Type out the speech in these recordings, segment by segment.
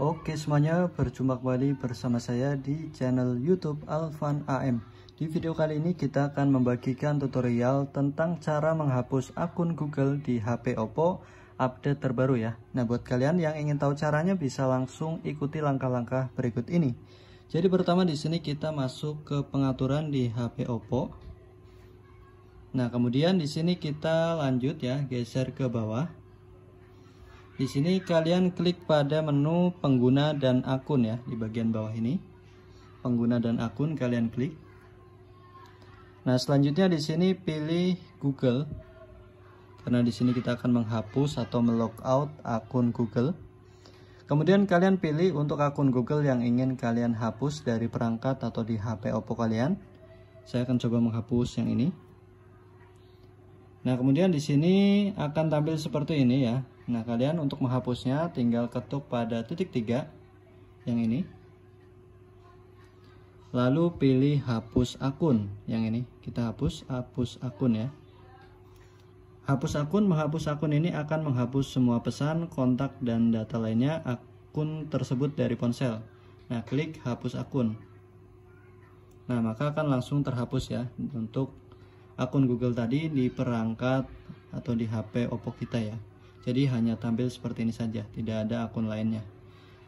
Oke semuanya, berjumpa kembali bersama saya di channel YouTube Alvan AM. Di video kali ini kita akan membagikan tutorial tentang cara menghapus akun Google di HP Oppo update terbaru ya. Nah, buat kalian yang ingin tahu caranya bisa langsung ikuti langkah-langkah berikut ini. Jadi pertama di sini kita masuk ke pengaturan di HP Oppo. Nah, kemudian di sini kita lanjut ya, geser ke bawah. Di sini kalian klik pada menu pengguna dan akun ya di bagian bawah ini. Pengguna dan akun kalian klik. Nah, selanjutnya di sini pilih Google. Karena di sini kita akan menghapus atau melogout akun Google. Kemudian kalian pilih untuk akun Google yang ingin kalian hapus dari perangkat atau di HP Oppo kalian. Saya akan coba menghapus yang ini. Nah, kemudian di sini akan tampil seperti ini ya. Nah, kalian untuk menghapusnya tinggal ketuk pada titik tiga yang ini. Lalu pilih hapus akun yang ini. Kita hapus, hapus akun ya. Hapus akun, menghapus akun ini akan menghapus semua pesan, kontak, dan data lainnya akun tersebut dari ponsel. Nah, klik hapus akun. Nah, maka akan langsung terhapus ya untuk akun Google tadi di perangkat atau di HP Oppo kita ya. Jadi hanya tampil seperti ini saja, tidak ada akun lainnya.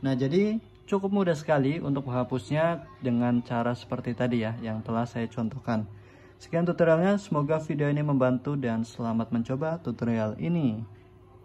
Nah, jadi cukup mudah sekali untuk menghapusnya dengan cara seperti tadi ya yang telah saya contohkan. Sekian tutorialnya, semoga video ini membantu dan selamat mencoba tutorial ini.